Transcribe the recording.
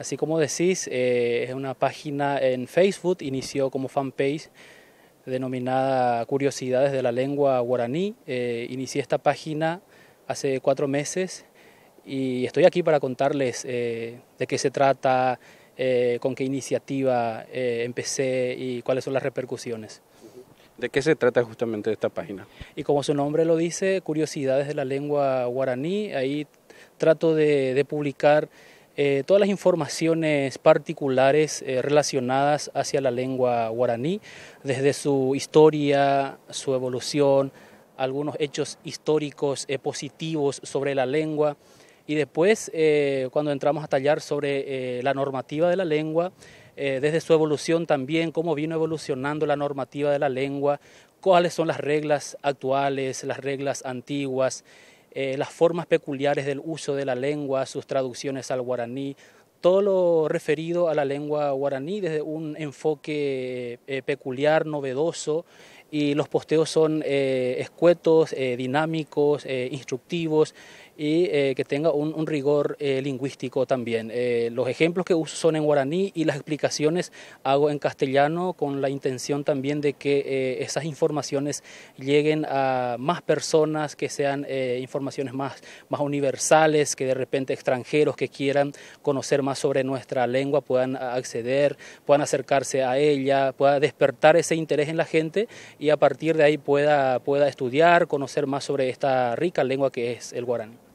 Así como decís, eh, es una página en Facebook, inició como fanpage denominada Curiosidades de la Lengua Guaraní. Eh, inicié esta página hace cuatro meses y estoy aquí para contarles eh, de qué se trata, eh, con qué iniciativa empecé y cuáles son las repercusiones. ¿De qué se trata justamente esta página? Y como su nombre lo dice, Curiosidades de la Lengua Guaraní, ahí trato de, de publicar eh, todas las informaciones particulares eh, relacionadas hacia la lengua guaraní, desde su historia, su evolución, algunos hechos históricos eh, positivos sobre la lengua. Y después, cuando entramos a tallar sobre la normativa de la lengua, desde su evolución también, cómo vino evolucionando la normativa de la lengua, cuáles son las reglas actuales, las reglas antiguas, eh, las formas peculiares del uso de la lengua, sus traducciones al guaraní, todo lo referido a la lengua guaraní desde un enfoque eh, peculiar, novedoso, y los posteos son eh, escuetos, eh, dinámicos, eh, instructivos y que tenga un, rigor lingüístico también. los ejemplos que uso son en guaraní y las explicaciones hago en castellano con la intención también de que esas informaciones lleguen a más personas, que sean informaciones más, más universales, que de repente extranjeros que quieran conocer más sobre nuestra lengua puedan acceder, puedan acercarse a ella, pueda despertar ese interés en la gente y a partir de ahí pueda, pueda estudiar, conocer más sobre esta rica lengua que es el guaraní.